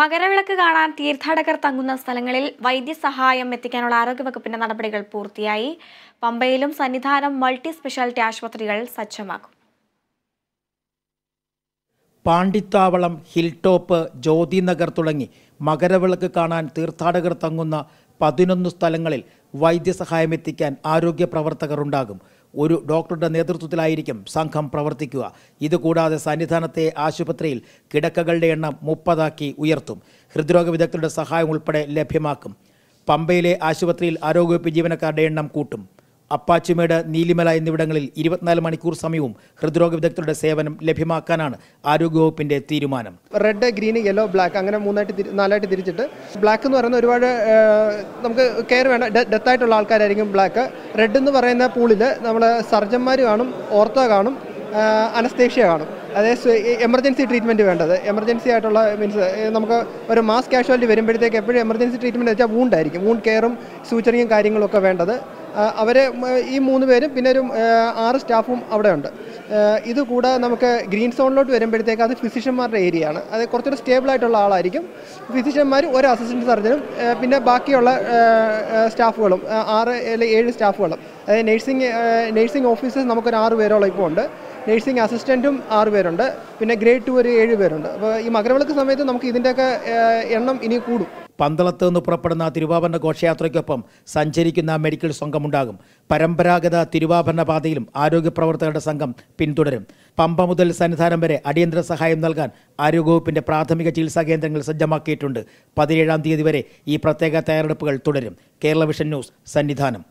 മകരവിളക്ക് കാണാൻ തീർത്ഥാടകർ തങ്ങുന്ന സ്ഥലങ്ങളിൽ വൈദ്യസഹായം എത്തിക്കാനുള്ള ആരോഗ്യവകുപ്പിന്റെ നടപടികൾ പൂർത്തിയായി പമ്പയിലും സന്നിധാനം മൾട്ടി സ്പെഷ്യാലിറ്റി ആശുപത്രികൾ സജ്ജമാക്കും പാണ്ടിത്താവളം ഹിൽ ടോപ്പ് നഗർ തുടങ്ങി മകരവിളക്ക് കാണാൻ തീർത്ഥാടകർ തങ്ങുന്ന പതിനൊന്ന് സ്ഥലങ്ങളിൽ വൈദ്യസഹായം എത്തിക്കാൻ ആരോഗ്യ പ്രവർത്തകർ ഉണ്ടാകും ഒരു ഡോക്ടറുടെ നേതൃത്വത്തിലായിരിക്കും സംഘം പ്രവർത്തിക്കുക ഇതുകൂടാതെ സന്നിധാനത്തെ ആശുപത്രിയിൽ കിടക്കകളുടെ എണ്ണം മുപ്പതാക്കി ഉയർത്തും ഹൃദ്രോഗ വിദഗ്ധരുടെ സഹായം ഉൾപ്പെടെ ലഭ്യമാക്കും പമ്പയിലെ ആശുപത്രിയിൽ ആരോഗ്യവകുപ്പ് ജീവനക്കാരുടെ എണ്ണം കൂട്ടും അപ്പാച്ചിമേട് നീലിമല എന്നിവിടങ്ങളിൽ ഇരുപത്തിനാല് മണിക്കൂർ സമയവും ഹൃദ്രോഗ വിദഗ്ധരുടെ സേവനം ലഭ്യമാക്കാനാണ് ആരോഗ്യവകുപ്പിന്റെ തീരുമാനം റെഡ് ഗ്രീൻ യെല്ലോ ബ്ലാക്ക് അങ്ങനെ മൂന്നായിട്ട് നാലായിട്ട് തിരിച്ചിട്ട് ബ്ലാക്ക് എന്ന് പറയുന്ന ഒരുപാട് നമുക്ക് കെയർ വേണ്ട ഡെത്ത് ആയിട്ടുള്ള ആൾക്കാരായിരിക്കും ബ്ലാക്ക് റെഡ് എന്ന് പറയുന്ന പൂളിൽ നമ്മൾ സർജന്മാർ കാണും ഓർത്തോ കാണും അനസ്തേഷ്യ കാണും അതായത് എമർജൻസി ട്രീറ്റ്മെൻറ്റ് വേണ്ടത് എമർജൻസി ആയിട്ടുള്ള മീൻസ് നമുക്ക് ഒരു മാസ് കാഷ്വാലിറ്റി വരുമ്പോഴത്തേക്ക് എപ്പോഴും എമർജൻസി ട്രീറ്റ്മെൻറ്റ് വെച്ചാൽ വൂണ്ടായിരിക്കും വൂണ്ട് കെയറും സൂച്ചറിങ്ങും കാര്യങ്ങളൊക്കെ വേണ്ടത് അവർ ഈ മൂന്ന് പേരും പിന്നെ ഒരു ആറ് സ്റ്റാഫും അവിടെ ഉണ്ട് ഇത് കൂടാതെ നമുക്ക് ഗ്രീൻ സോണിലോട്ട് വരുമ്പോഴത്തേക്ക് അത് ഫിസിഷ്യന്മാരുടെ ഏരിയ ആണ് അത് കുറച്ചുകൂടി സ്റ്റേബിൾ ആയിട്ടുള്ള ആളായിരിക്കും ഫിസിഷ്യന്മാർ ഒരു അസിസ്റ്റൻറ്റ് സർജനും പിന്നെ ബാക്കിയുള്ള സ്റ്റാഫുകളും ആറ് അല്ലെങ്കിൽ ഏഴ് സ്റ്റാഫുകളും അതായത് നേഴ്സിംഗ് നേഴ്സിംഗ് ഓഫീസേഴ്സ് നമുക്കൊരു ആറ് പേരോളം ഇപ്പോൾ ഉണ്ട് നേഴ്സിംഗ് അസിസ്റ്റൻറ്റും ആറ് പേരുണ്ട് പിന്നെ ഗ്രേഡ് ടു ഒരു ഏഴ് പേരുണ്ട് അപ്പോൾ ഈ മകരവിളക്ക് സമയത്ത് നമുക്ക് ഇതിൻ്റെയൊക്കെ എണ്ണം ഇനി കൂടും പന്തളത്ത് നിന്ന് പുറപ്പെടുന്ന തിരുവാഭരണ ഘോഷയാത്രയ്ക്കൊപ്പം സഞ്ചരിക്കുന്ന മെഡിക്കൽ സംഘമുണ്ടാകും പരമ്പരാഗത തിരുവാഭരണ പാതയിലും ആരോഗ്യ പ്രവർത്തകരുടെ സംഘം പിന്തുടരും പമ്പ മുതൽ സന്നിധാനം വരെ അടിയന്തര സഹായം നൽകാൻ ആരോഗ്യവകുപ്പിന്റെ പ്രാഥമിക ചികിത്സാ കേന്ദ്രങ്ങൾ സജ്ജമാക്കിയിട്ടുണ്ട് പതിനേഴാം തീയതി വരെ ഈ പ്രത്യേക തയ്യാറെടുപ്പുകൾ തുടരും കേരള വിഷൻ ന്യൂസ് സന്നിധാനം